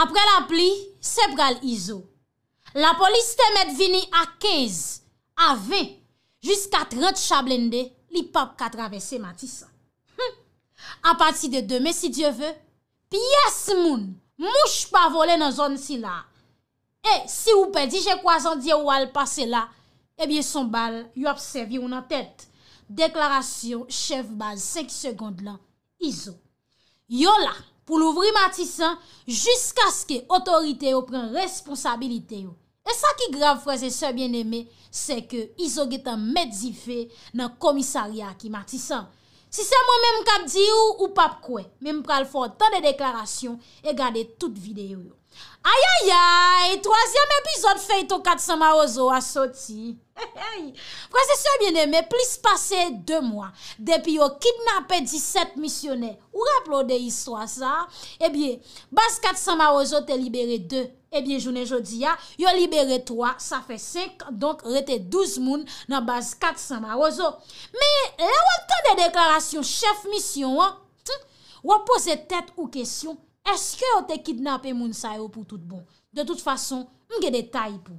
apre la pli, se pral izo. La polis te met vini a kez, a ve, jiska 30 chablende, li pap katravesse matisa. A pati de deme, si dievè, pi yas moun, mouch pa vole nan zon si la. E, eh, si ou pedi, jè kwa zan diye ou al pase la, e eh bie son bal, yu ap sevi ou nan tèt. Deklarasyon, chef bal, 5 segonde la, izo. Yo la, pou louvri matisan jiska ske otorite yo pren responsabilite yo. E sa ki grav fraze se bien eme se ke izog etan medzi fe nan komisari aki matisan. Si se mwen menm kap di yo ou pap kwen, menm pral fwa tan de deklarasyon e gade tout videyo yo. Ayayay, trozyam epizod fey to Katsama Ozo a soti. Prosesyon bien eme, plis pase 2 mwa, depi yo kidnapè 17 misyonè. Ou rapplo de histwa sa, ebyen, bas Katsama Ozo te libere 2. Ebyen, eh jounen jodi ya, yo libere 3, sa fe 5, donk rete 12 moun nan bas Katsama Ozo. Me, la wak te de deklarasyon chef misyon, wap pose tet ou kesyon. Eske yo te kidnap e moun sa yo pou tout bon? De tout fason, mge detay pou.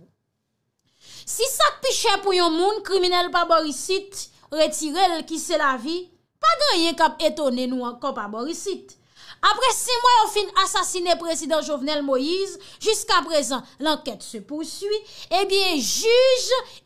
Si sak pi chè pou yon moun kriminelle pa borisit, retirelle ki se la vi, pa gen yon kap etone nou an kap pa borisit. Apre 6 mwen ou fin asasine president Jovenel Moïse, jusqu'a prezen l'enquete se poursuit, e eh bie juj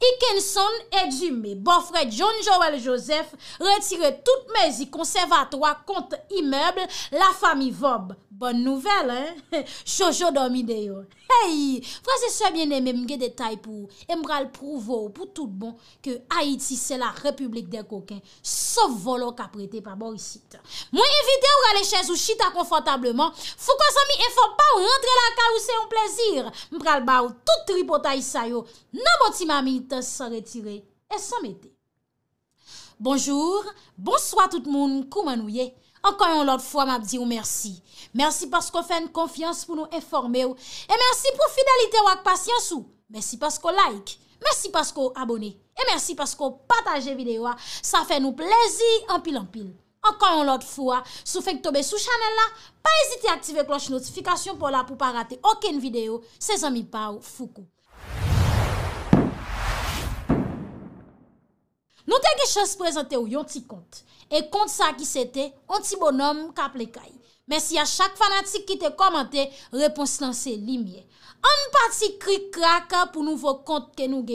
Ikenson et Dume, bofret John Joel Joseph, retire tout mezi konservatoi kont imeble la fami Vob. Bonne nouvel, hein? Chojo domi deyo. Hey! Frase sebyen eme mge detay pou e mbral prouve ou pou tout bon ke Haiti se la republik de koken sa volo kaprete pa borisite. Mwen evite ou rale chèz ou chita konfortableman, fou kwa zomi e fò pa ou rentre la ka ou se yon plezir, mbral ba ou tout tri pota yisayo nan boti mami ite sa retire e sa mette. Bonjour, bonsoi tout moun koumanouye. Ankoyon lot fwa mab di ou mersi. Mersi pasko fèn konfians pou nou eforme ou. E mersi pou fidelite wak pasyans ou. Mersi pasko like. Mersi pasko abone. E mersi pasko pataje videyo a. Sa fè nou plezi anpil anpil. Ankan an lot fwa. Sou fèk tobe sou chanel la. Pa ezite aktive kloche notifikasyon pou la pou pa rate oken videyo. Se zanmi pa ou fuku. Nou te ge chans prezante ou yon ti kont. E kont sa ki se te. On ti bonom ka plekayi. Merci à chaque fanatique qui te commente réponse lance lumière en partie pati kri pour pour nouveau kont ke nou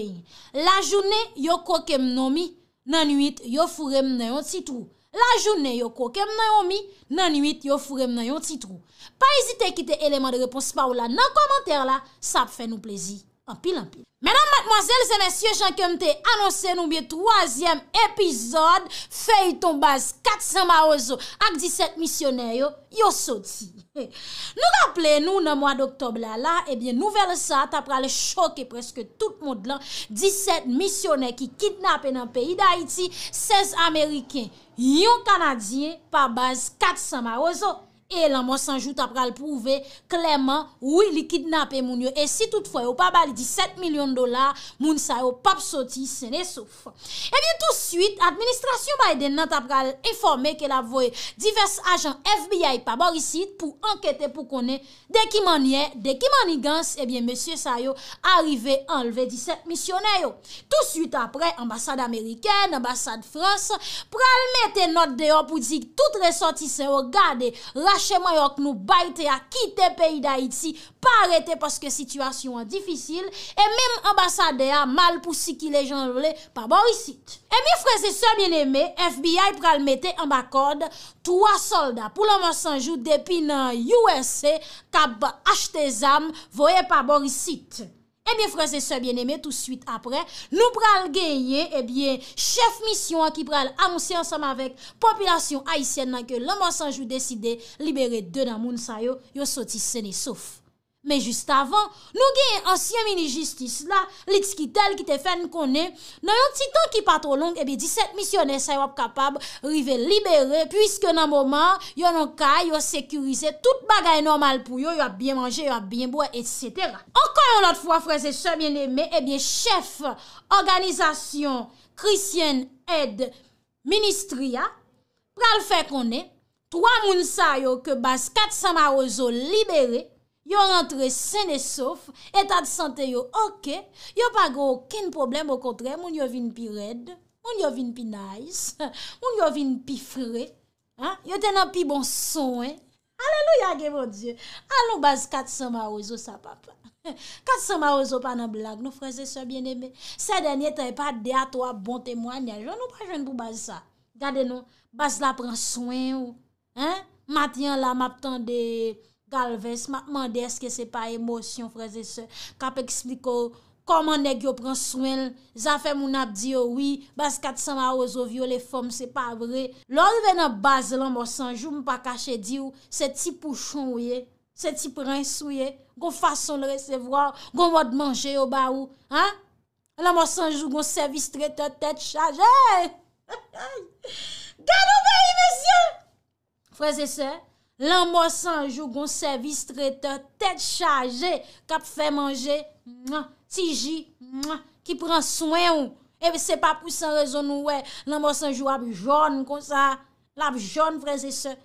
La journée yo kokem mnomi, nan nuit yo furem nan yon titrou. La journée yo koke yomi, nan nuit yo furem nan yon titrou. Pas hésiter à quitter l'élément de réponse par là. la nan commentaire là, ça fait nous plaisir. Anpil, anpil. Menan matmoazel, zene sye chan kemte, anonsen nou bye troazyem epizod, feyiton baz 400 ma ozo ak 17 misyoner yo, yo soti. Nou rappele nou nan mwa d'oktober la, eh nouvel sa, ta prale choke preske tout moud lan, 17 misyoner ki kidnap en an peyi d'Aiti, 16 Ameriken, yon kanadien, pa baz 400 ma ozo. e lan monsanjou tapral pouve kleman ou li kidnap e moun yo e si toutfoy ou pa bali 17 milyon dolar moun sayo pap soti se ne souf. Ebyen eh toutsuit administrasyon bayden nan tapral informe ke la voye divers ajan FBI pa borisit pou anket e pou kone de ki manye de ki manigans ebyen eh monsye sayo arive enleve 17 misyoner yo toutsuit apre ambasade Ameriken, ambasade Frans pral mette not de yo pou dik toutre sorti se yo gade rasyon Ache mwen yok nou bayte a kite peyi da iti pa arete paske situasyon an difisil e mim ambasade a mal pou si ki le jan vle pa borisit. E mi freze se mwen eme FBI pral mette an bakod 3 solda pou loman sanjou depi nan USA kab achte zam vwe pa borisit. Ebyen eh franse sebyen eme tout suite apre, nou pral geye ebyen eh chef mission an ki pral anonsi ansam avek populasyon Haitien nan ke loman sanjou deside libere de nan moun sayo yo soti sene souf. Men jist avan, nou gen ansyen mini-justis la, lits ki tel ki te fen konen, nan yon titan ki patro long, ebi eh 17 misyoners ay wap kapab rive liberen, pwiske nan mouman, yon ankay, yon sekurize, tout bagay normal pou yon, yon ap bien manje, yon ap bien boye, etc. Ankon yon lot fwa, freze, se bien neme, ebi chef, organizasyon, krisyen, ed, ministria, pral fe konen, 3 mounsa yon ke bas 400 marozo liberen, Yo rentre sen e sof, etat sante yo, ok, yo pa go okin problem, o kontre, moun yo vin pi red, moun yo vin pi nice, moun yo vin pi fre, yo tenan pi bon son, alelou ya ge, moun diyo, al nou baz kat sa ma ouzo sa papa, kat sa ma ouzo pa nan blag, nou freze se bieneme, se denye te pa dea to a bon temwanyan, yo nou pa jen pou baz sa, gade nou, baz la pran son, matyan la map tan de... Galvez, ma pman de eske se pa emosyon, freze se. Kap ekspliko, koman neg yo pran swen, zafen moun ap diyo, oui, bas kat sa ma ouzo vyo, le fom se pa vre. Lòl ve nan baz, lan mò sanjou, mou pa kache diyo, se ti pouchon ouye, se ti pran souye, kon fason le resevwa, kon vod manje yo ba ou, ha? Lan mò sanjou, kon servis tre te tet chaje, hey, hey, hey, hey, galve yi mesyon, freze se, L'anmo joue jou gon service traiteur tête chargée cap fait manger tiji qui prend soin ou et eh ben, c'est pas pour sans raison nous ouais l'anmo joue jou ap jaune comme ça la jaune frères et sœurs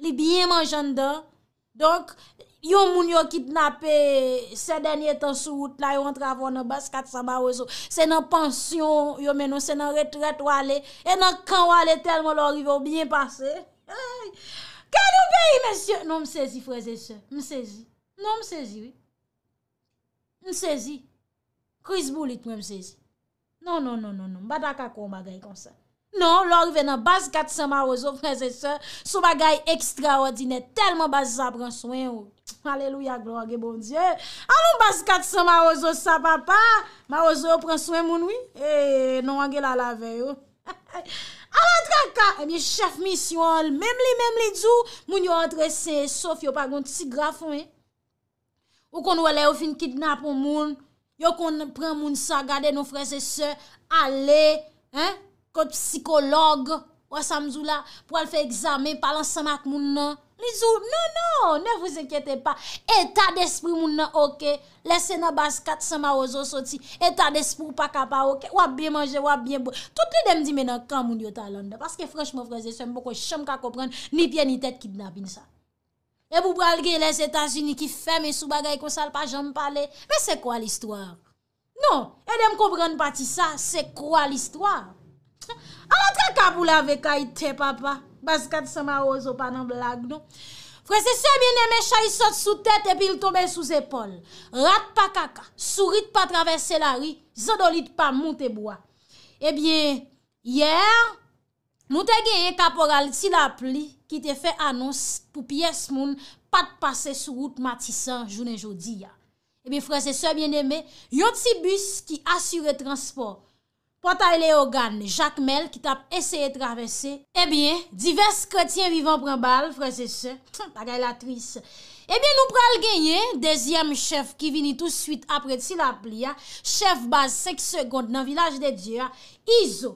li bien mangeant dedans donc yon moun yo kidnappé ces derniers temps sur route là yon rentre avant dans base 400 barozo c'est dans pension yo menon c'est dans retraite ou aller et dans camp ou aller tellement l'arrivé bien passé Kè nou peyi mè sè? Non mè sèzi, freze sè. Mè sèzi. Non mè sèzi, wè. Mè sèzi. Chris Boulit mè mè sèzi. Non, non, non, non, non. Badak akou m bagay konsè. Non, lò rive nan baz kat sa ma ozo, freze sè, sou bagay ekstra ordine, telman baz sa pran swen oh. wè. Aleluya, glò, agè bon diè. An nou baz kat sa ma ozo sa papa, ma ozo yo pran swen moun wè? E, eh, non ange la lave yo. Ha, ha, ha. Awa draka, e eh miye chef misyon, mem li, mem li djou, moun yo adre se, sof yo pa goun ti graf mwen. Ou kon wale ou fin kidnap moun, yo kon pren moun sa, gade nou frese se, ale, kote psikolog, wwa samzou la, pou al fe examen, palan sanak moun nan. Li zou, non, non, ne vous inquiétez pas. Eta d'esprit moun nan oke, lese nan bas kat sa ma ozo soti, eta d'esprit pa kapa oke, wap bien manje, wap bien bo. Tout le dem di men non, nan kan moun yo ta lande, parce que franchement, franche, se m boko chem ka kopren ni piè ni tèt ki dna bin sa. E bu bralge les Etats-Unis ki fèm e sou bagay kon sal pa jom pale, me se kwa l'histoire? Non, e dem kopren pati sa, se kwa l'histoire? Anan tra kabou la vekay te, papa. Bas kat sa ma ozo pa nan blag nou. Fransese, mwen eme, chayi sot sou tete epi l tombe sou zepol. Rat pa kaka, surit pa travese la ri, zonolit pa moun te boa. Ebyen, yer, moun te geye kaporal ti la pli ki te fe anons pou piyes moun pat pase sou route matisan jounen jodi ya. Ebyen, fransese, mwen eme, yon ti bus ki asure transport. Patay eh eh le ogan, jacmel, ki tap eseye travesse. Ebyen, divers kretien vivan pran bal, fwese se. Pagay la tris. Ebyen nou pral genyen, dezyem chef ki vini tout suite apreti la pli ya. Chef baz sek sekonde nan vilaj de Diyan. Izo,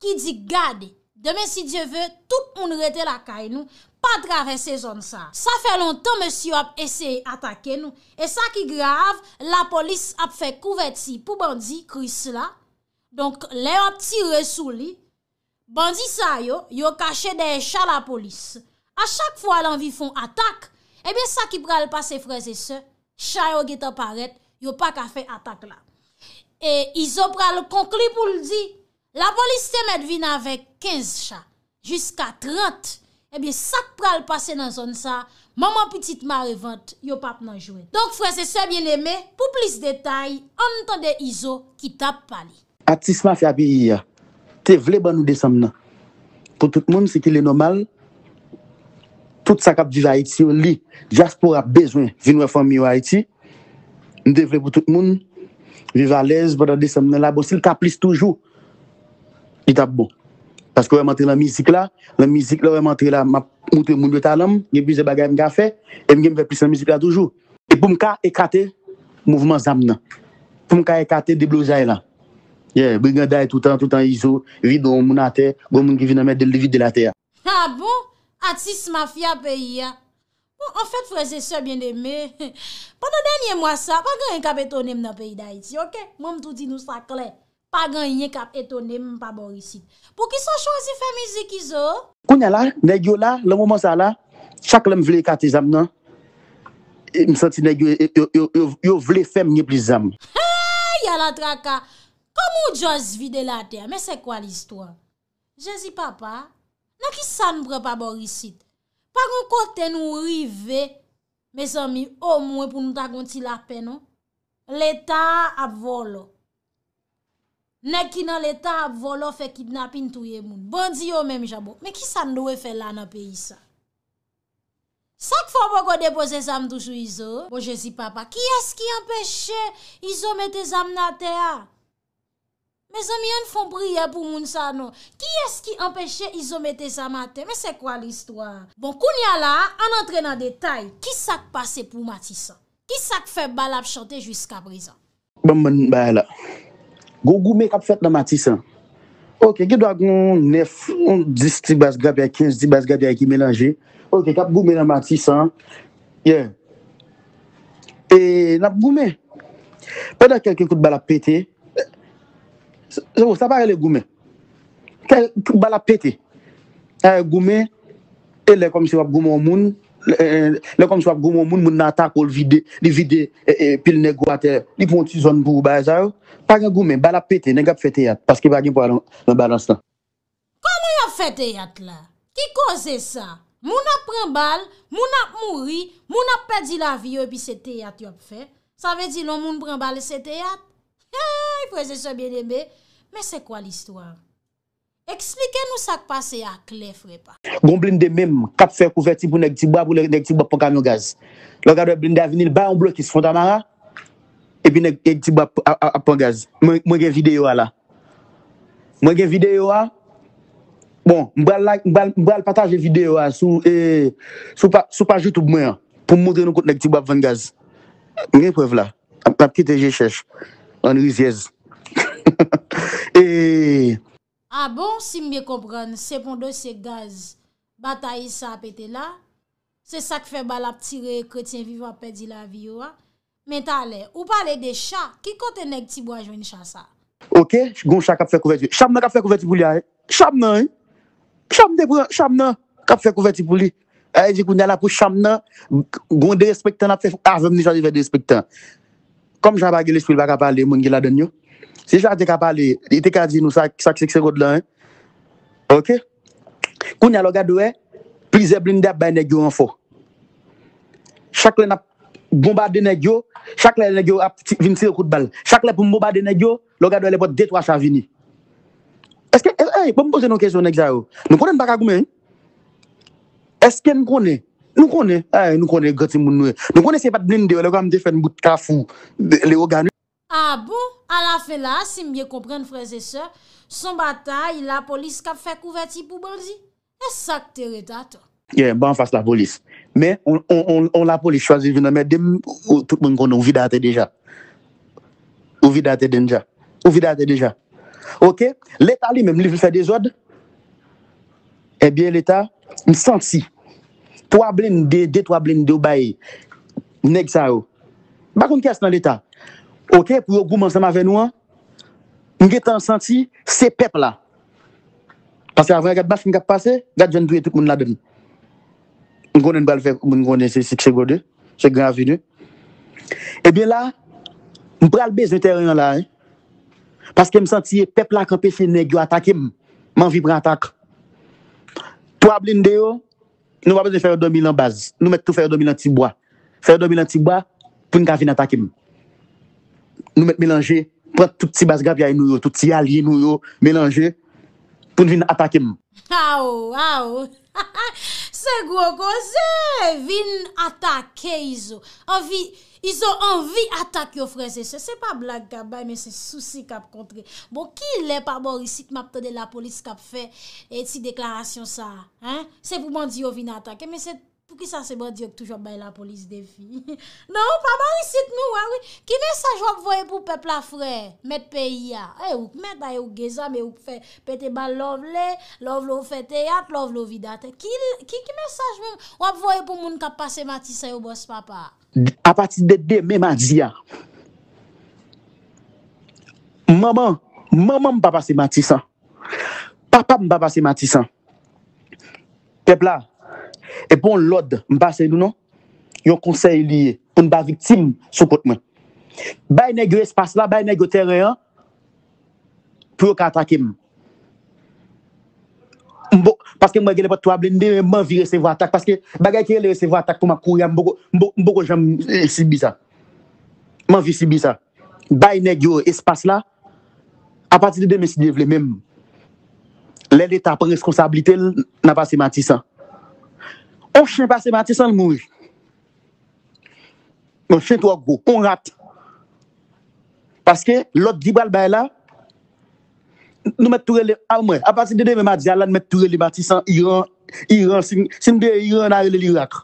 ki di gade. Demen si Diyan ve, tout moun rete la kay nou. Patravesse zon sa. Sa fe lontan, mesi yo ap eseye atake nou. E sa ki grav, la polis ap fe kouveti pou bandi kris la. Donk le an ti resou li, bandi sa yo, yo kache deye cha la polis. A chak fwa lan vi fon atak, ebyen eh sa ki pral pase freze se, cha yo get aparet, yo pa ka fe atak la. E Izo pral konkli pou l di, la polis se met vin avek 15 cha, jiska 30, ebyen sa ki pral pase nan zon sa, maman petit ma revant, yo pap nan jwe. Donk freze se, bien eme, pou plis detay, an tande Izo ki tap pali. Atisme fya pi yi ya, te vle ban ou de sam nan. Pou tout moun, se ki le nomal, tout sakap di va iti, ou li, jaspo a bezwen vinwe fwa mi wa iti, ne te vle pou tout moun, viva lez, ban ou de sam nan, la bon, si l ka plis toujou, it ap bon. Paske wè mantri la mizik la, la mizik la wè mantri la moutre moun yo talam, yebize bagay mga fe, e mge mwe plis la mizik la toujou. E pou mka ekate mouvman zam nan. Pou mka ekate deblo zay lan. Ye, bou gen daye tout an, tout an yi zo, vide ou moun a te, bou moun ki vi nan men del de vide de la ah bon? te bon, non? ya. Ha bon, atis mafya peyi ya. Ou an fèt fwè zè sè bjen demè. Pwa tè denye mwa sa, pa gen yon kap etonem nan peyi daye ti, ok? Moun mtou di nou sa kle. Pa gen yon kap etonem mpa borisit. Pou ki son chansi fem yi zek yi zo? Kou nye la, negyo la, lè moun monsa la, chak lèm vle katizam nan. M santi negyo, yo vle fem nye plizam. Ha, yalat raka. Kom ou djoz vide la teya, bon non? me se kwa l'istwa? Jezi papa, ne ki san bre pa borisit? Pa kon kote nou rive, me san mi omwe pou nou tagonti la penon? Le ta ap volo. Ne ki nan le ta ap volo fekip napin touye moun. Bandi yo men mi jabo, me ki san dowe fe lan ap e yisa? Sak fwa mwen kwa depose zam toujou izo? Bo jezi papa, ki eski yon peche izo mette zam na teya? Me zon mi yon foun priye pou moun sa non. Ki es ki empèche izomete sa mate? Me se kwa l'histoire? Bon, koun ya la, an entre nan detay, ki sak pase pou Matisa? Ki sak fè balap chante jusqu'a brezan? Bon, moun ba la. Gou goume kap fèt nan Matisa. Ok, ki doa goun nef, 10, 10 bas gab ya, 15, 10 bas gab ya ki melanje. Ok, kap goume nan Matisa. Ye. E nap goume. Pè da kelke kout balap pète, Sapa e le goume? Ke bala pete? E goume, e le komisyon wap goumo moun, le komisyon wap goumo moun moun natan kol vide, di vide e, e, pil negwa te, di pon ti zon bou ba e zav. Pagan goume, bala pete, negap fete yat, paske bagin pou alon balan stan. Koman yon fete yat la? Ki koze sa? Moun ap pren bal, moun ap mouri, moun ap pedi la viyo bi se te yat yon fe? Sa ve di lon moun pren bal se te yat? Ya, ya, ya, yi pwese se bidebe, me se kwa l'histoire? Eksplike nou sa k'pase a kle fwe pa. Gon blinde mem, kap se kouverti pou neg tibwa pou neg tibwa ponkanyo gaz. Lo gade blinde avinil, bay an blok ki se fondan a, e pi neg tibwa ponkanyo gaz. Mwen gen videyo a la. Mwen gen videyo a, bon, mwen bal pataje videyo a, sou pa joutou bwen, pou mwende nou kout neg tibwa ponkanyo gaz. Mwen gen prev la, ap kit e je chèche. An rizyez. E... A bon, si mbe kompran, sepon do se gaz, batayi sa apete la, se sak fe bala ptire kretien viva apedi la vio a. Men ta ale, ou pale de chan, ki kote nek ti bo ajon chan sa? Ok, gon chan kap fe kouveti pou li a, e? chan nan e, chan nan, kap fe kouveti pou li. A e di kou nye la pou chan nan, gon de respetan apete, a zem ni chan li ve de respetan. Kom japa gilis pil baka pale, moun gila denyo. Se japa gilis pale, ite kazi nou sak sikse kote lan. Ok? Koun ya loga do e, plize blinde ap bay negyo anfo. Chakle nap bombade negyo, chakle negyo ap vinse yo kout bal. Chakle pou mbombade negyo, loga do e le pot detwa chan vini. Eske, e, e, pou mpoze nou kesyon negja yo. Nou konen baka gume? Eske nou konen? Nou konè, ah, nou konè gote moun nouè. Nou konè se pat blin dewe, lè gwa m defen m bout kafou, lè o ganou. A ah bou, ala fe la, si m ye kompren freze se, son batay, la polis kap fè kouveti pou bolzi. E sak te redate. Ye, ban fase la polis. Men, on la polis chwazi vina, men, dem, tout moun konon, ouvidate deja. Ouvidate denja. Ouvidate deja. Ok? L'eta li men, li vifè de zode. Ebyen l'eta, m senti. 3 blin de, 2-3 blin de ou bayi, neg sa ou. Bakoun kese nan l'Etat. Ok, pou yo gouman sa ma venouan, mge tan santi, se pep la. Pansi avan, gade bas mga pase, gade jan dwe tout moun la den. Moun gounen bal fe, moun gounen se kse gounen, se gounen avine. Ebyen la, mpral bez de teryen la. Pansi ke m santi, e pep la kanpe se neg, yo atakim, man vibra atak. 3 blin de ou, Nou wap bezne fè yon 2 milan baz, nou met tou fè yon 2 milan ti bwa. Fè yon 2 milan ti bwa, poun ka vin atakim. Nou met melanje, poun tout si baz gav ya inou yo, tout si yal yinou yo, melanje, poun vin atakim. Se gwo gwo se, vin atake yi zo. Anvi, yi zo anvi atake yo freze se. Se se pa blag kabay, men se souci kap kontre. Bon, ki le pa mori sit map tade la polis kap fe eti deklarasyon sa? Se pouman di yo vin atake, men se... Fou ki san seman diyo ki toujob baye la polis de fi. Non, papa, wisit nou, wawin. Ah, ki mensaj wap voye pou pepla fre? Met pe iya. E, ouk, met baye ouk geza, mè ouk fè, pète ba e, e, lov le, lov lo fète, at lov lo vidate. Ki, ki mensaj wap voye pou moun kap pase matisa yo bos, papa? A pati dede, mè ma diya. Maman, maman mbaba se matisa. Papa mbaba se matisa. Pepla, E pou lode mba se nou nou, yon konsey li pou mba viktim sou kote mwen. Bay negyo espas la, bay negyo teren an, pou yon ka atakem. Paske mwen gwen epa tou ablen, mwen vi resevo atak. Paske bagay ki yon resevo atak pou mwen kouy an, mwen bo go jom si bi sa. Mwen vi si bi sa. Bay negyo espas la, apati de de mwen si devle menm. Lè lè tapo responsablite lè, nan pa se mati sa. On chen pa se Matisan mou. On chen to akbo. On rate. Paske, lot Gibral Bayla nou met toure le armwe. A pati dede ve ma di ala nou met toure le Matisan Iran, Iran, sin de Iran a rele l'Irak.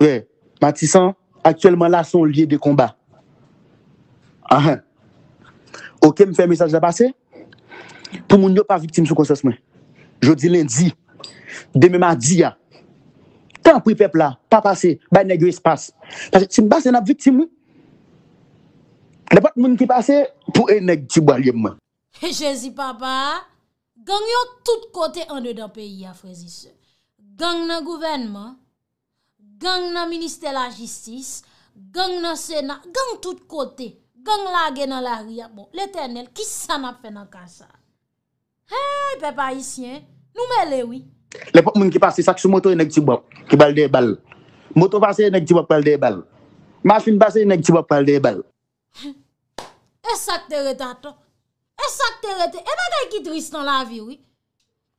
Ve, Matisan aktuellement la son liye de komba. A ah, hen. Ok, mi fè mesaj la pase. Pou moun yo pa viktim sou konses mwen. Jodi lindzi. Deme ma diya, tan pou pepla, pa pase, bay negyo espase. Pase, si basen ap vitim, nepot moun ki pase, pou eneg, ti balye mwen. Je zi papa, gang yo tout kote ande da peyi ya, frezi se. Gang na guvenman, gang na minister la jistis, gang na sena, gang tout kote, gang lage nan la riyak bon, l'eternel, ki sana penan kasa. Hey, pepa isyen, nou me lewi, Le pou moun ki pase sakso moto yon e ek tibok Ki balde bal Moto pase yon ek tibok balde bal Masin pase yon ek tibok balde bal E sakte reta to E sakte rete E ba day ki tristan la vi wii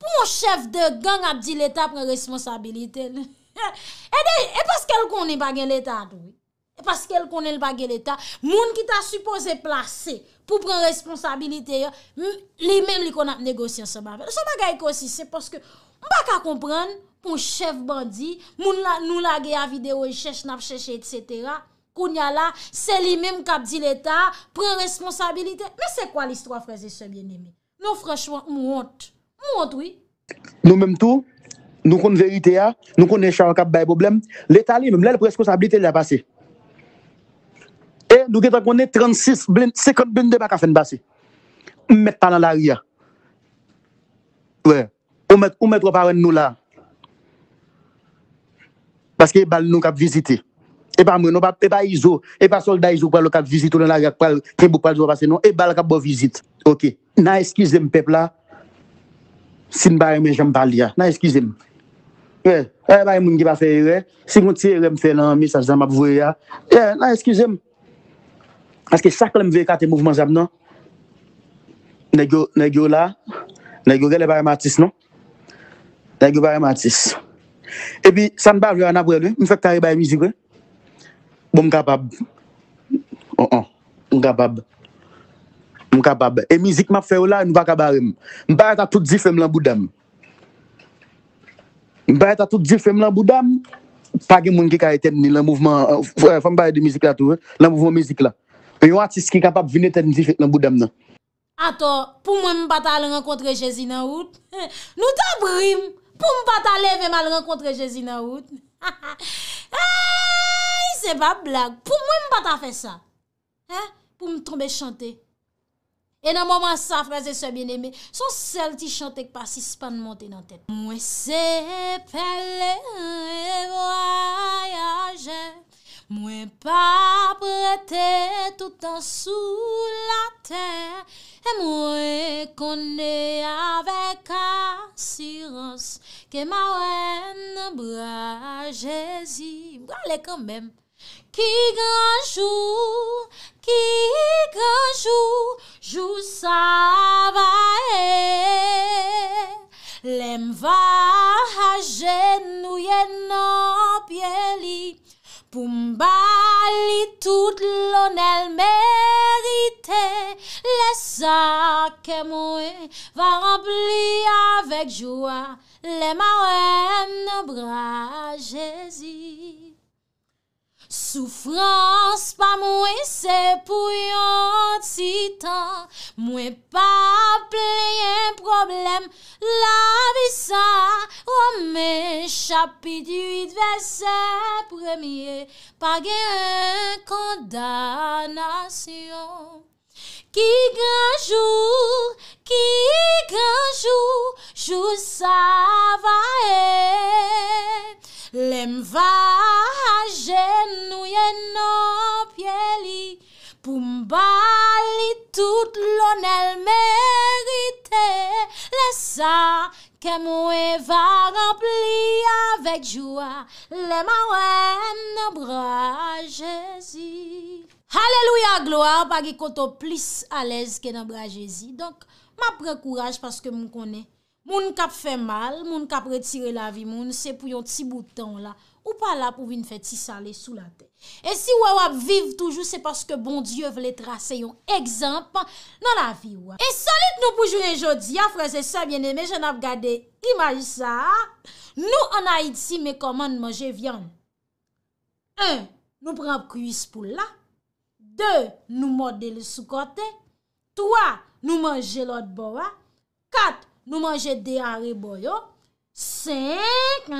Pou chef de gang abdi l'Etat Pren responsabilite e, e paske l konen bagen l'Etat E paske l konen bagen l'Etat Moun ki ta suppose plase Pou pren responsabilite Li men li konen negosyen se ba Se ba gaykosi se paske Mba ka komprenn pou chef bandi, moun la nou la ge a videyo e chèche nap chèche etc. Koun ya la, se li mèm kap di l'Etat, pre-responsabilite. Mè se kwa l'histoire freze se bien nèmè? Nou frechwa, mou hont. Mou hont wè. Nou mèm tou, nou kon verite ya, nou kon e chan kap bay problem. L'Etat li mèm, lè l'responsabilite lè basè. E, nou gen ta kon e 36, 50 bende baka fen basè. Mè talan la ria. Wè. Ou met wap awen nou la. Paske e bal nou kap vizite. E pa mwen nou, e pa izou. E pa solda izou kwa lo kap vizite. Ou lè lè kwa lè kwen pou kwa lè jwa pase nou. E bal kap bo vizite. Ok. Nan eskizem pepla. Sin bari men jambal ya. Nan eskizem. E. E bari moun giba fey re. Si moun tiye re mfey nan mi sa zan map vwe ya. E. Nan eskizem. Paske sakle mve kate mouvman zab nan. Ne gyo la. Ne gyo re le bari matis nan. Na ge baye matis. E pi san bav yo an apwe li. Mi fek ta re baye mizik li. Bon m kapab. O oh, an. Oh, m kapab. M kapab. E mizik map fe ou la. M va kapab rem. M baye ta tout jifem lan budam. M baye ta tout jifem lan budam. Pagi mwen ki kare ten ni. Lan mouvman. Euh, Fwa m baye di mizik la tou. Eh, lan mouvman mizik la. E yo atis ki kapab vine ten jifet lan budam nan. Ato. Pou mwen m batal an kontre jezi nan wout. Nou tabri m. pou m pa ta lev e mal renkontre Jezi na wout. Se pa blag, pou m m pa ta fe sa, pou m tombe chante. E nan mouman sa, freze se bin eme, son sel ti chante k pa si span monte nan tete. Mwen se pelen e voyajen, Mwen pa prete tout an sou la ten E mwen kone avek an siros Ke mwen mbra jezi Gwale kambem Ki granjou, ki granjou Jou sa va e Lèm va e Pou mbali tout l'onel merite, Le sak kemwe va rempli avek jwa, Le mawem nou brajezi. Soufrans pa mwen se pou yon titan, mwen pa pleyen problem la visan, o men chapid yid ve se premye, pa gen kondanasyon. Ki granjou, ki granjou, chou sa va e. Le mva ajen nouye nou pye li, pou mba li tout lonel merite. Le sa kemwe va rempli avek jwa, le mwa wèm nou braje zi. Haleluya gloa, bagi koto plis alez ke nan brajezi. Donk, ma prekouraj paske moun kone. Moun kap fe mal, moun kap retire la vi moun, se pou yon ti boutan la. Ou pala pou vin fe ti sale sou la te. E si wawap viv toujou, se paske bon Diyo vle trase yon egzampan nan la vi wap. E solit nou pou jounen jodi, a ah, fraze sa biene me, jen ap gade, ki majisa. Nou an Haiti, me koman manje vyan. Un, nou pranp kri spou la. 2. Nou modele sou kote. 3. Nou manje lot bo ya. 4. Nou manje de ari bo yo. 5.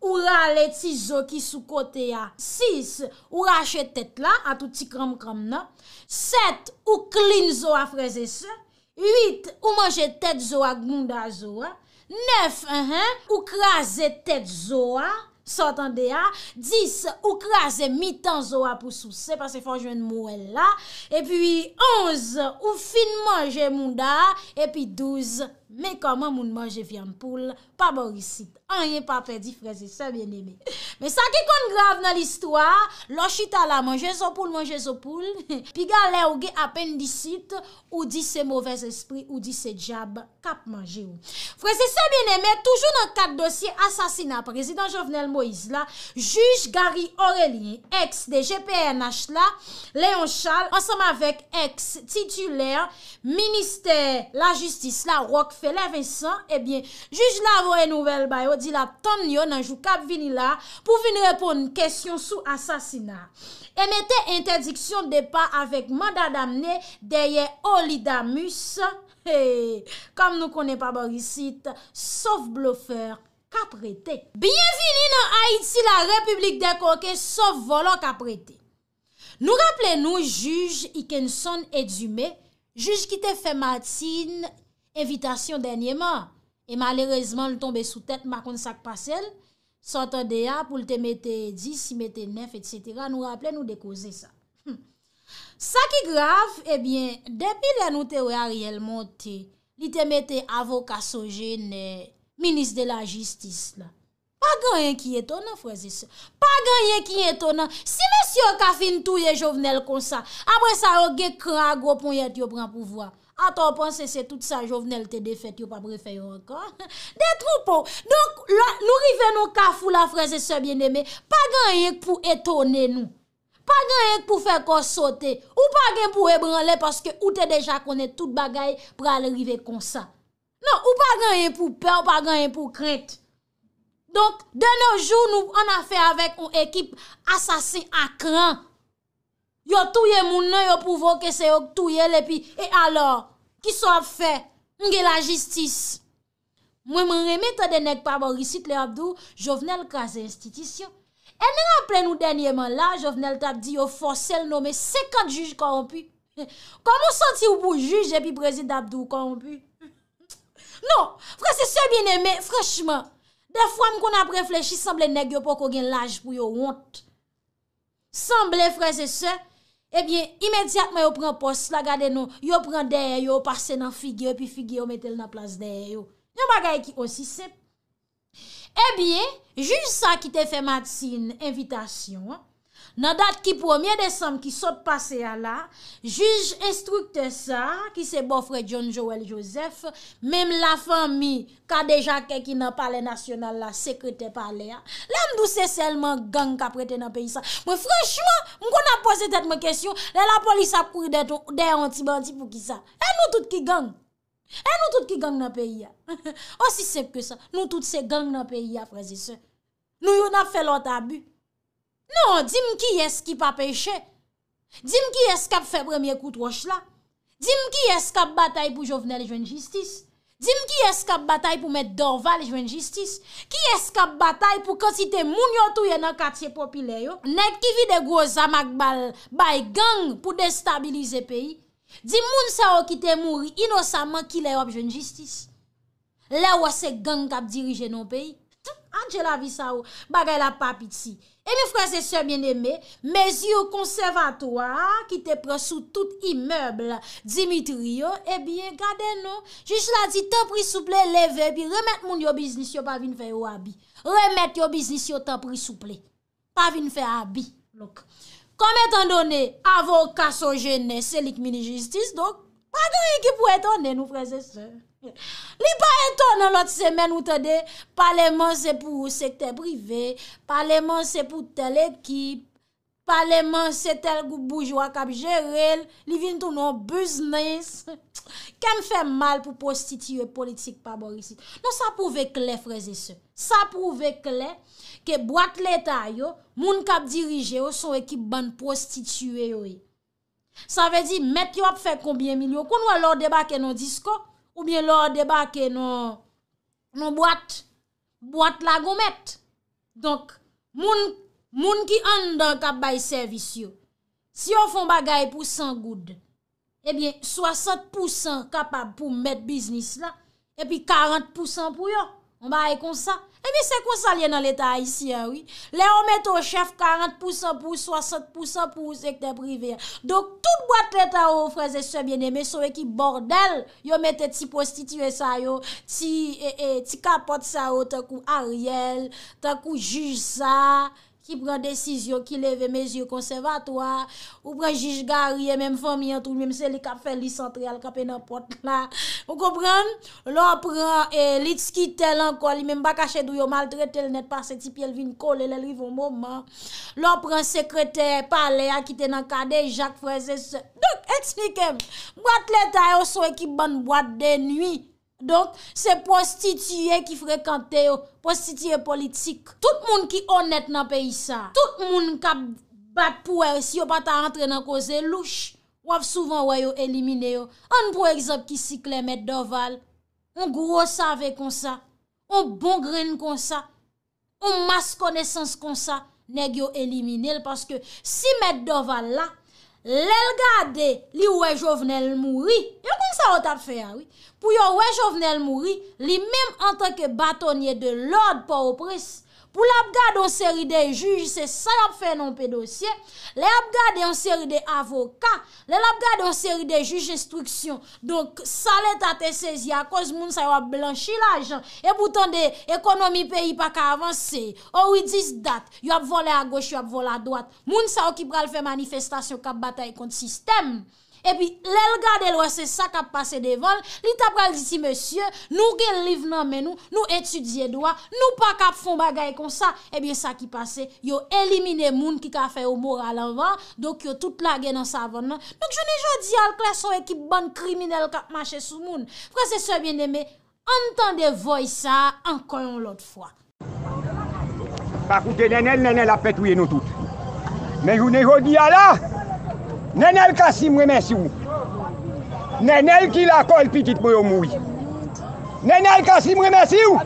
Ou rale ti non. zo ki sou kote ya. 6. Ou rache tet la, atouti krom krom no. 7. Ou kline zo a freze se. 8. Ou manje tet zo a gmunda zo a. 9. Ou krasze tet zo a. Sot an de a. Dis, ou kras e mi tan zo apousouse. Pase fòn jwen mou el la. E pi onze, ou fin manje moun da. E pi douze. Men koman moun manje fiyan poule, pa mori sit. An yon pa pedi, freze, se bien eme. Men sa ki kon grave nan l'histoire, lò chita la manje zo poule, manje zo poule. Pi galè ou ge apen di sit, ou di se mouvez espri, ou di se djab, kap manje ou. Freze, se bien eme, toujou nan kat dosye, asasina prezident Jovenel Moïse la, juj Gari Aurelien, ex de GPNH la, Leon Charles, ansama vek ex tituler, minister la justice la, Roque Filonel, Fè levè san, ebyen, juj la vo e nouvel bayo, di la ton yon anjou kap vini la, pou vini repon n kèsyon sou asasina. E metè interdiksyon depa avèk manda damne, deye olidamus, hey, kam nou konè pa borisit, sof blofer, kap rete. Bienvini nan Haiti, la republik de Koke, sof volon, kap rete. Nou rappele nou juj Iken Son Edume, juj ki te fè matin, evitasyon denye man, e malerezman l tombe sou tet makon sak pasen, sotan de ya pou l te mete 10, si mete 9, et cetera, nou rappele nou de koze sa. Sa ki grav, ebyen, eh depi la nou te wè a riyel monti, li te mete avokasoje ne eh, minis de la jistis la. Pa gen yè ki etonan, fwese se. Pa gen yè ki etonan, si mè syo kafin tou ye jovenel kon sa, apre sa yo gè krag wopon yè t'yo pran pou vwa. A ton pense, se tout sa jovenel te defete, yo pa prefeyo anka. De troupe, nou rive nou kafou la freze se bieneme, pa ganyen pou etone nou. Pa ganyen pou fe kon sote, ou pa ganyen pou ebranle, paske ou te deja konen tout bagay pou al rive kon sa. Non, ou pa ganyen pou pe, ou pa ganyen pou krent. Donk, de nou jou, nou an a fe avek ou ekip asasin akran. Yo touye moun nan yo pouvo ke se yo touye le pi. E alor, ki so ap fe? Nge la jistis. Mwen mwen reme ta denek pa bo risit le Abdou, jo vnen l kaze institisyon. E mwen anple nou denyeman la, jo vnen l ta di yo forcel nome sekant juj kwa anpi. Kwa mwen santi ou pou juj epi prezid Abdou kwa anpi. Non, frese se bieneme, frechman, defwa m kon ap reflechi, semble neg yo po kogen laj pou yo wont. Semble frese se, Ebyen, eh imediatman yo pran pos la gade nou, yo pran daye yo, pase nan figye, pi figye yo metel nan plase daye yo. Yo bagay ki osi sep. Ebyen, eh juj sa ki te fe mat si in invitation, an. nan dat ki pwomye desem ki sot pase ya la, juj instrukte sa ki se bofre John Joel Joseph, mem la fami ka deja keki nan pale nasyonal la sekrete pale ya, la mdou se selman gang ka prete nan peyi sa. Mwen franchman, mkona pose tet mwen kesyon, la la polis ap kuri dey an ti ba an ti pou ki sa. E nou tout ki gang? E nou tout ki gang nan peyi ya? Osisep ke sa, nou tout se gang nan peyi ya preze se. Nou yon ap fe lout abu. Non, di m ki es ki pa peche? Di m ki es kap febremye koutwosh la? Di m ki es kap batay pou jovne le jwenjistis? Di m ki es kap batay pou met dorval le jwenjistis? Ki es kap batay pou katsite moun yo touye nan katsye popile yo? Net ki vi de gwo zamak bal bay gang pou destabilize peyi? Di m moun sa wakite moun inosaman ki le wap jwenjistis? Le wase gang kap dirije nou peyi? Anjela vi sa ou bagay la papit si E mi fransese eh bien eme Mezi ou konservatoa Ki te pre sou tout imeble Dimitrio e bien gade nou Jish la di te pris souple leve Pi remet moun yo biznis yo pa vin fe ou abi Remet yo biznis yo te pris souple Pa vin fe abi Kom etan donen Avon kaso genen selik mini jistis Dok pa genen ki pou etan nen ou fransese Li pa enton nan lot semen ou tade Parleman se pou sekte privé Parleman se pou tel ekip Parleman se tel gou boujwa kap jerel Li vin tou nou business Ken fè mal pou prostitue politik pa borisit Non sa prouve kle freze se Sa prouve kle ke boak leta yo Moun kap dirije yo son ekip ban prostitue yo e. Sa ve di met yo ap fè konbyen mil yo Konwa lor debake nou disko Ou bien lor debake nou boat la gomet. Donk, moun ki an dan kap bay servis yo. Si eh yo fon bagay pou 100 goud, e bien 60% kapab pou met biznis la, e pi 40% pou yo. Mba e konsa. E eh mi se konsa liye nan leta isi ya wii. Le ou mette ou chef 40 poussa poussa, 60 poussa poussa ek de prive ya. Dok tout bote leta ou freze se bieneme sou e ki bordel. Yo mette ti prostituye sa yo, ti kapote eh, eh, sa yo, ta kou ariel, ta kou juja sa. Ki pren desisyon, ki leve mezyon konservatoa, ou pren jish garye, mèm fòm yon tou, mèm se li kap fè li sentryal, kapè nè pot la. Mou kompren, lò pren litski tèl anko, li mèm bakache dwi yo maltre tèl net pa se tipi elvin kòle lèl rivon mòman. Lò pren sekretèr pale a kitè nan kade, jak fòzè sè. Dèk, eksplikem, mwat leta e oswe ki ban mwat dè nwi. Donk, se prostitye ki frekante yo, prostitye politik, tout moun ki onet nan peyi sa, tout moun ka bat pouer si yo pata antre nan koze louch, waf souvan woy yo elimine yo. An pou ekzop ki si kle mèd doval, un gros save kon sa, un bon grin kon sa, un mas konesans kon sa, neg yo elimine l, paske si mèd doval la, Lèl gade li wè jovenel mouri. Yon kon sa wot ap fè ya wè. Pou yon wè jovenel mouri, li mèm an teke batonye de lòd pa opresse. Ou labgade an seri de juj se sa yap fe nan pedosye, le labgade an seri de avoka, le labgade an seri de juj instruksyon, donk sa let ate sezi a koz moun sa yo ap blanchi la jan, e boutan de ekonomi peyi pa ka avanse, ou yi diz dat, yo ap vole a goch, yo ap vole a doat, moun sa yo ki pral fe manifestasyon kap batay kont sistem. epi lèl gade lwese sa kap pase de vol li tap pral disi monsye nou gen liv nan menou nou etudye dwa nou pa kap fon bagay kon sa epi eh sa ki pase yo elimine moun ki ka fe humor al avan dok yo tout la gen an savon nan dok jounen jodi al kleson ekip ban krimine l kap mache sou moun prase se bien deme entande voy sa an koyon lot fwa pakoute nenel nenel apetouye nou tout men jounen jodi ala Nenèl kasi mwè mesi wou. Nenèl ki lakol pitit mwè yo mwou. Nenèl kasi mwè mesi wou.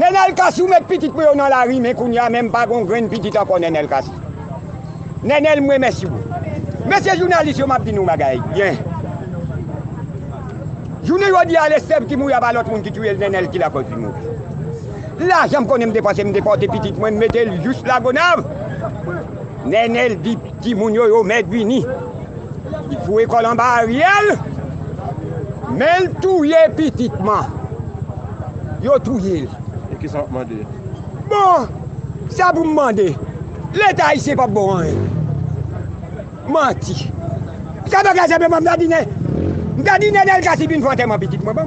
Nenèl kasi wou met pitit mwè yo nan la ri men koun ya men bagon gren pitit ankon nenèl kasi. Nenèl mwè mesi wou. Mese jounalisyon map di nou magay, gen. Jounè yon di a lesteb ki mwou ya balot moun ki tue l nenèl ki lakol ki mwou. La jamp konen m depanse m depante pitit mwen metel jous la gonav. Nenèl di pti moun yo yo medwini I fwe kolamba a riel Men touye pititman Yo touye E kis an mande? Bon, sa pou mande Le ta yise pap bon Manti Sa pou kasebe man mdadi nen Mdadi nen el kasebe yon fante man pititman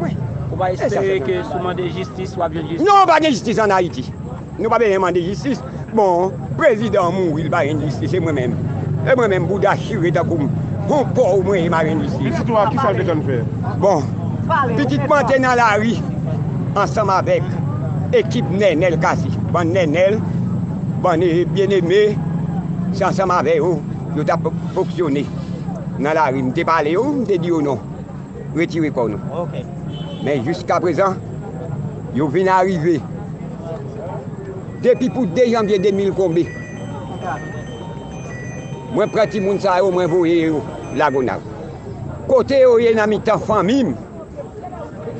Ou ba e espere ke sou mande jistis Ou a bil jistis Nou pa de jistis an ha iti Nou pa be yon mande jistis Bon, prezidant moun, il ba ren disi, se mwen men. E mwen men bouda chire ta koum. Hon pou ou mwen, il ba ren disi. Mesi tou a, ki sa l dejan fè? Bon, pitit mante nan la ri, ansam avèk ekip nenel kasi. Ban nenel, ban e bienemè, se ansam avè ou, nou ta foksyonè. Nan la ri, nou te pale ou, oh, nou te di ou oh, nou. Retire kon nou. Men, jusqu'a prezant, yo vin arive Depi pou de janvye 2004 be. Mwen prati moun sa yo, mwen vouye yo lagoun av. Kote yo ye nan mitan famim,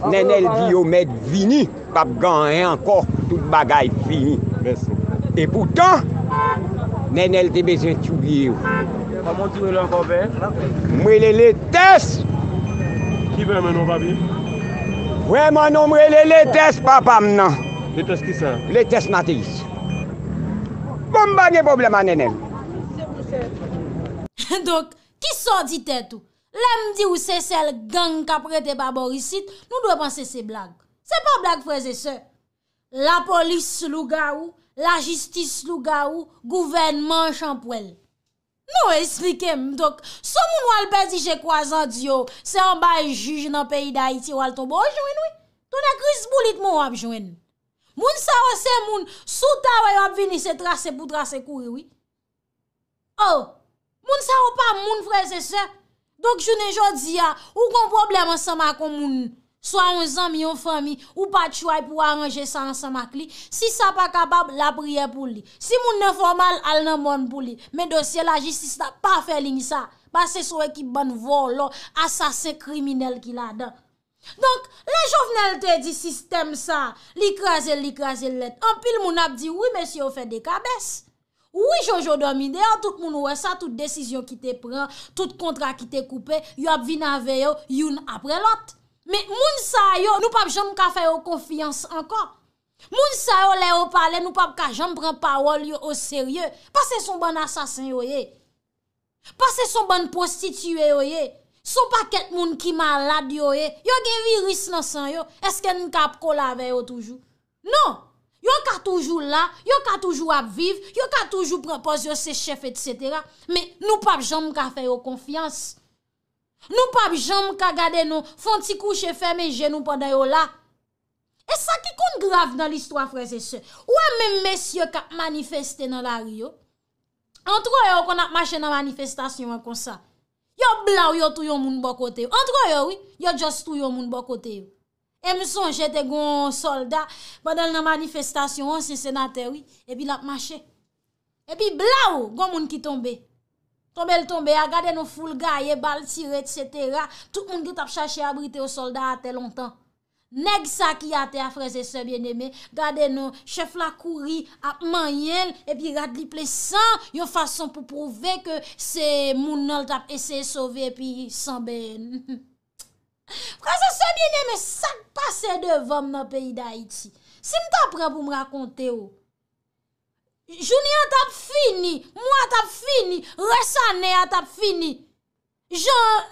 nen el bi yo met vini, pap gan re ankor, tout bagay fini. E poutan, nen el te bezen chouge yo. Paman tou yo lor konver? Mwen le le tes! Ki ven men nou babi? Mwen men nou mwen le le tes papam nan. Lè tes ki sa? Lè tes nati is. Bon banyè bobleman nenèm. Dok, ki sa di tètou? Lè mdi ou se sel gang kapre te baborisit, nou dwe panse se blag. Se pa blag freze se. La polis louga ou, la jistis louga ou, gouvenman chanpou el. Nou esplike mdok. So moun wal bez di jek wazan di yo, se an bay juj nan peyi da iti wal ton bojwen wè. Ton a kriz boulit moun wapjwen wè. Moun sa wè se moun sou ta wè wè ap vini se trase pou trase kouri wè. Ou, oh, moun sa wè pa moun freze se. Dok jounen jò di ya, ou kon problem an samakon moun. So an zami, an fami, ou pa tchouay pou aranje sa an samak li. Si sa pa kapab, la priye pou li. Si moun nan formal, al nan moun pou li. Me dosye la jistis ta pa fe ling sa. Pa se sou e ki ban volo, asase kriminel ki la dan. Donk, la jovenelte di sistem sa, likraze likraze let, anpil moun ap di, woui men si yo fè dekabès. Woui jojo domine, an tout moun wè sa, tout desisyon ki te pren, tout kontra ki te koupe, yon ap vinave yo, yon apre lot. Men moun sa yo, nou pap jom ka fè yo konfiyans ankon. Moun sa yo le yo pale, nou pap ka jom pren pawol yo o serye. Pas se son ban asasen yo ye, pas se son ban postitue yo ye. sou pa ket moun ki malade yo e, yo gen virus nan san yo, eske nou ka ap kolave yo toujou? Non! Yo ka toujou la, yo ka toujou ap viv, yo ka toujou prepoz yo se chef et cetera, me nou pap jom ka feyo konfians. Nou pap jom ka gade nou, fonti kou chefe me genou pa dayo la. E sa ki kon grave nan listwa frese se? Ou a men mesye kap manifesten nan la riyo? Antro yo kon ap mache nan manifestasyon kon sa? Yo bla ou yo tou yon moun bò kote ou. Antro yo ou, yo just tou yon moun bò kote ou. E mi son jete gwen soldat, banal nan manifestasyon, anse senate ou, ebi lap mache. Ebi bla ou, gwen moun ki tombe. Tome l tombe, agade nou ful ga, ye bal, siret, setera, tou koun dit ap chache abrite yo soldat ate lontan. Neg sa ki ate a freze sebyen eme, gade nou, chef la kouri ap man yen, epi gade li ple san, yon fason pou pouve ke se moun nol tap eseye sove epi san ben. Freze sebyen eme, sak pase devom nan peyi da iti. Si m ta pre pou m rakonte ou? Jouni a tap fini, mwa a tap fini, resan e a tap fini. Joun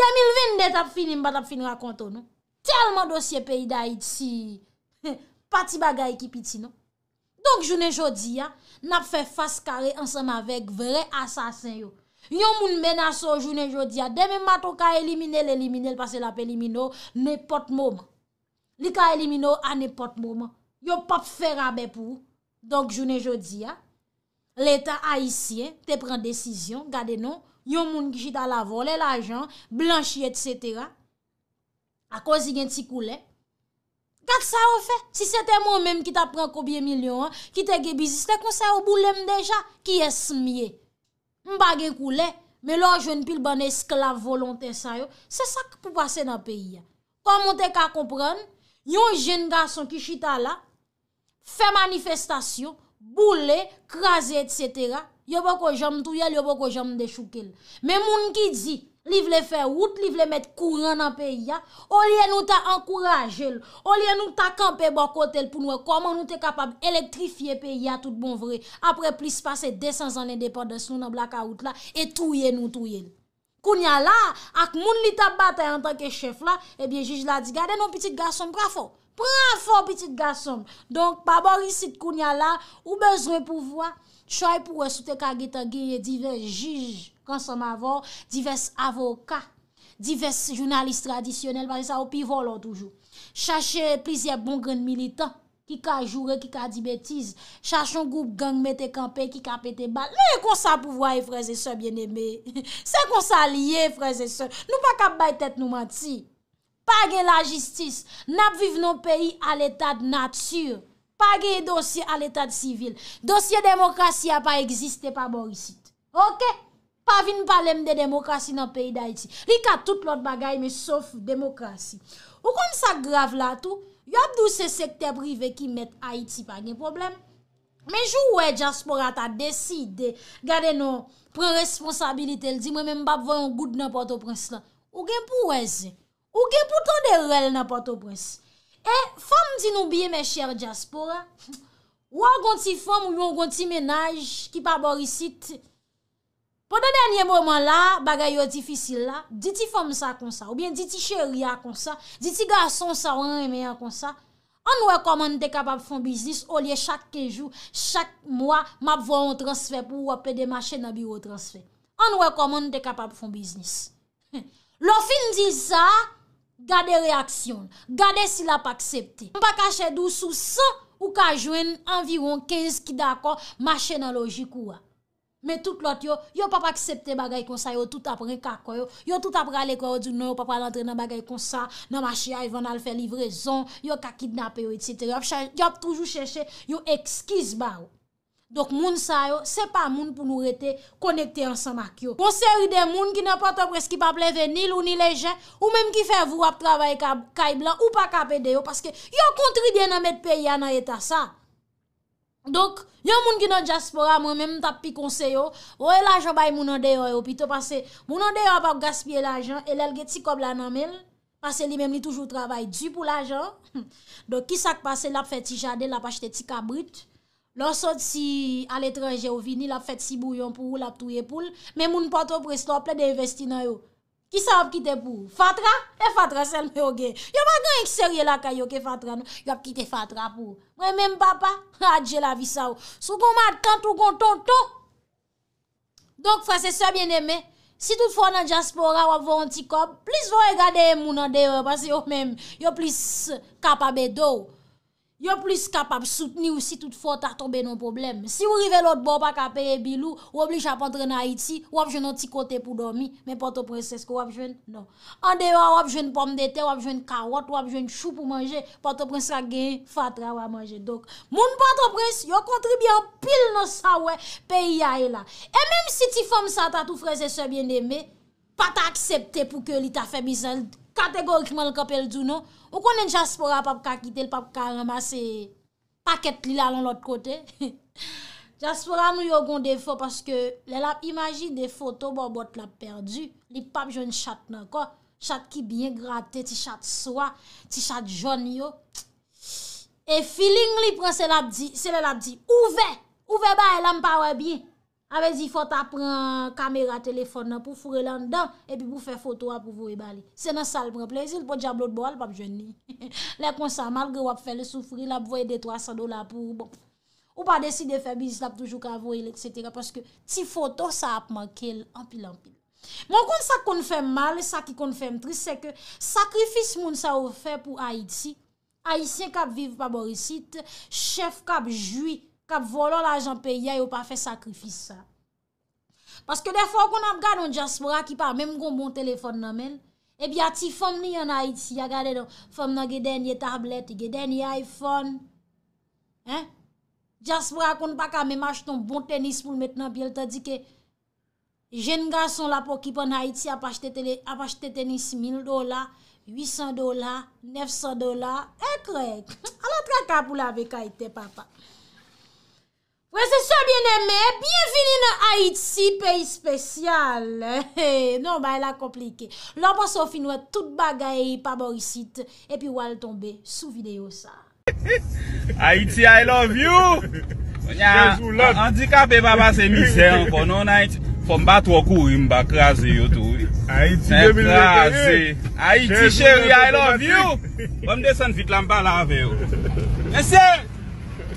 2020 de tap fini m ba tap fini rakonto nou. Telman dosye peyi da iti, pati bagay ki piti nou. Donk jounen jodi ya, nap fe faskare ansam avek vre asasen yo. Yon moun menaso jounen jodi ya, deme mato ka elimine l'elimine l'pase la pe elimine ou, oh, nepot moum. Li ka elimine ou, oh, anepot moum. Yo pap fe rabè pou. Donk jounen jodi ya, l'eta a isi, te pren desisyon, gade nou. Yon moun ki jida la vole l'ajan, blanchi et setera. A konzi gen ti koulè. Gat sa ou fe? Si se te moun menm ki ta pran kobye milyon an, ki te ge bizis, te konsè ou boulem deja, ki es miye. M bagen koulè, me lò jwen pil ban esklav volontè sa yo. Se sa pou pase nan peyi ya. Koman te ka kompran, yon jen gason ki chita la, fe manifestasyon, boule, krasè, etc. Yo bo ko jam tou yal, yo bo ko jam de choukel. Me moun ki di, li vle fè wout, li vle mèt kouran nan pè ya, olye nou ta ankouraje l, olye nou ta kampe bokotel pou nou, koman nou te kapab elektrifye pè ya tout bon vre, apre plis pase 200 ane depot de soun nan blaka wout la, etouye nou, etouye nou. Kounia la, ak moun li ta batay an tanke chef la, ebyen jij la di, gade nou piti gassom, prafo, prafo piti gassom. Donk, pabori sit kounia la, ou bezre pou vwa, choy pou wesote kage ta genye diverjijj, Ransom avor, divers avoka, divers jounalist tradisyonel, pari sa ou pi volon toujou. Chache plizye bon gren militant, ki ka joure, ki ka di betiz. Chache yon goup gang mette kampe, ki ka pete bat. Lè yon konsa pou vwa yon freze se bien eme. Sen konsa liye yon freze se. Nou pa kap bay tet nou mati. Pa gen la jistis. Nap viv nou peyi al eta de natyur. Pa gen yon dosye al eta de sivil. Dosye demokrasi a pa egziste pa morisit. Bon, ok? pa vin pale m de demokrasi nan peyi d'Haiti. Li ka tout lot bagay me sof demokrasi. Ou kon sa grav la tou, yo abdou se sekte prive ki met Haiti pa gen problem. Menjou we, Jaspora ta desi de gade nou pren responsabilite, el di mwen m pap vwe yon goud nan Port-au-Prince la. Ou gen pou we ze. Ou gen pou ton de rel nan Port-au-Prince. E, fam di nou biye me chere Jaspora, ou an gonti fam ou an gonti menaj ki pa borisite, Po dan denye moman la, bagay yo difisil la, diti fòm sa kon sa, ou bien diti chè ria kon sa, diti ga son sa wè an emè ya kon sa, an wè kom an te kapap fòm biznis, olye chak kejou, chak mwa, map vò an transfer pou wè pè de machè nan biro transfer. An wè kom an te kapap fòm biznis. Lo fin di sa, gade reaksyon, gade sila pa aksepte. An pa kache dousou sa, ou ka jwen anviron 15 ki dako machè nan logik wè. mais tout l'autre yo, yo pas aksepte bagay comme ça yo, tout après kako yo, yo tout après aller quoi yo non, yo pas rentrer dans nan bagay kon sa, dans machi ils yon al fe livraison yo ka kidnapper yo, etc. Yo toujours toujou yo excuse ba donc moun sa yo, se pa moun pou nous rete connecté ensemble mak yo. Pon seri de moun ki nan pata qui pa pleve ni lou ni gens ou même ki fait vous travailler travaye kay blan ou pas kapede yo, yo, que yo kontri dans mettre met peya état eta sa. Dok, yon moun ki nan diaspora, moun menm tap pi konseyo, wè l'ajon bay moun an deyo yo, pi te pase, moun an deyo ap ap gaspye l'ajon, el elge ti kob lan anmel, pase li menm li toujou travay, di pou l'ajon. Dok, ki sak pase, l ap fet si jade, l ap achete ti kabrit, l an sot si al etranje yo, vini l ap fet si bouyon pou, l ap touye pou, men moun pato presto ap ple de investi nan yo. Ki sa ap kite pou? Fatra? E fatra sel mè yo gen. Yon moun gen yon serye la kanyo ke fatra nou, yon ap kite fatra pou. Wè mèm bapa, adje la vi sa ou. Sou kon mat kan, tou kon ton ton. Donk frase, sa bien eme, si tou fò nan janspora wap vò antikop, plis vò e gade moun an deyo, pas yo mèm, yo plis kapabè do ou. Yo plis kapap soutni ou si tout fote a tombe non probleme. Si ou rive lout boba ka peye bilou, wop li japon tre na Haiti, wop jwen an ti kote pou domi, men pote prenseske wop jwen, no. An dewa wop jwen pomme de te, wop jwen karot, wop jwen chou pou manje, pote prenseske a geye, fatra wap manje. Dok, moun pote prenseske, yo kontribye an pil nan sawe peyi ae la. E menm si ti fom sa tatou frese se bien deme, pata aksepte pou ke li ta fe bizalde. Kategorikman l kapel doun nou, ou konen Jaspora pap kakite l pap karama se paket li la lan lot kote. Jaspora nou yo gon defo paske l el ap imajin defo to bon bot l ap perdu, li pap joun chat nan ko, chat ki byen grate, ti chat swa, ti chat joun yo. E filin li pran se l ap di, se l ap di, ouve, ouve ba el ap parwe byen. Awezi, fote apren kamera, telefon nan pou fure lan dan, epi pou fè foto ap pou vou e bali. Se nan sal pren plezil, pou diab lot boal, pap jenni. Le kon sa mal, gre wap fè le soufri, lap voye de 300 dola pou, bon. Ou pa deside fè bizis, lap toujou ka voye, etc. Paske ti foto, sa ap manke el, anpil, anpil. Mon kon sa kon fè mal, sa ki kon fè mtri, se ke sakrifis moun sa ou fè pou Haiti, Haitien kap viv pa borisit, chef kap joui, Kap volon la janpe, ya yo pa fe sakrifis sa. Paske defon kon ap gade yon Jaspora ki pa, menm kon bon telefon nan men, ebi ati fom ni yon Haiti, fom nan gedenye tablet, gedenye iPhone, Jaspora kon baka menm acheton bon tenis pou menm nan, pi el ta di ke, jen gason la pou ki pon Haiti ap achete tenis 1000 dola, 800 dola, 900 dola, ekrek, ala tra kap ou la vek Haiti papa. Wè se sè bè nèmè, biè vinin a Aiti, peyi spèsyal. Non ba, el a komplike. Lòm pa sou fin wè tout bagay pa borisit, epi wò al tombe sou videyo sa. Aiti, I love you! Onya, an dikap e baba se mizer, konon a Aiti, fò mba trokou, mba krasi yo tou. Aiti, I love you! Omyè sen fit lamba lave yo. Mè sè!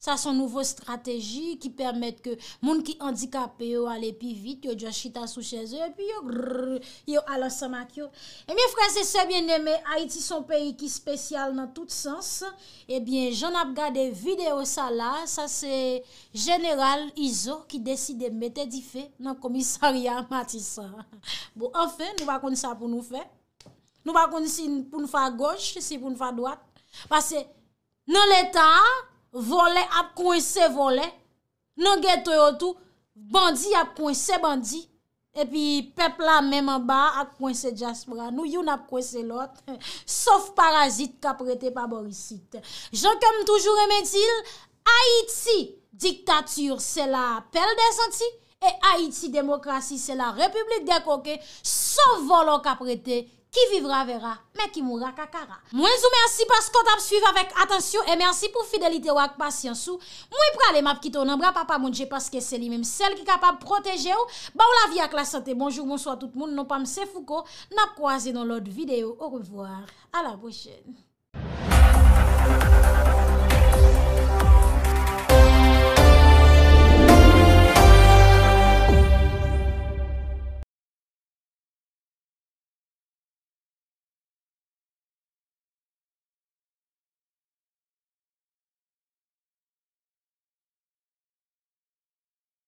Sa son nouvo strategi ki permèt ke moun ki andikapè yo alè pi vit, yo dja chita sou chèze, epi yo grrrr, yo alò samak yo. E eh mè frèzè se bè nèmè Haiti son peyi ki spèsyal nan tout sens, e eh bè joun ap gade videyo sa la, sa se jènéral Izo ki desi de metè di fè nan komissaryan Matissa. Bo, an fè, nou va konn sa pou nou fè. Nou va konn si pou nou fà goch, si pou nou fà doat. Pase, nan l'état, Vole ap kwen se vole, nan gen toyotou, bandi ap kwen se bandi, epi pepla menman ba ap kwen se jaspra, nou yon ap kwen se lot, sof parazit ka prete pa borisite. Jan kem toujou remetil, Haiti diktatur se la pel de santi, et Haiti demokrasi se la republik de koke, sof volon ka prete jaspra. Ki vivra vera, me ki moura kakara. Mwen zou mersi paskot ap suiv avek atensyon e mersi pou fidelite wak pasyansou. Mwen prale map kiton anbra, papa moun je paske se li menm sel ki kapab proteje ou, ba ou la vi ak la sante. Bonjou moun so a tout moun, non pa mse fouko, nap kwa zi nan lot videyo. Au revoir, a la pochene.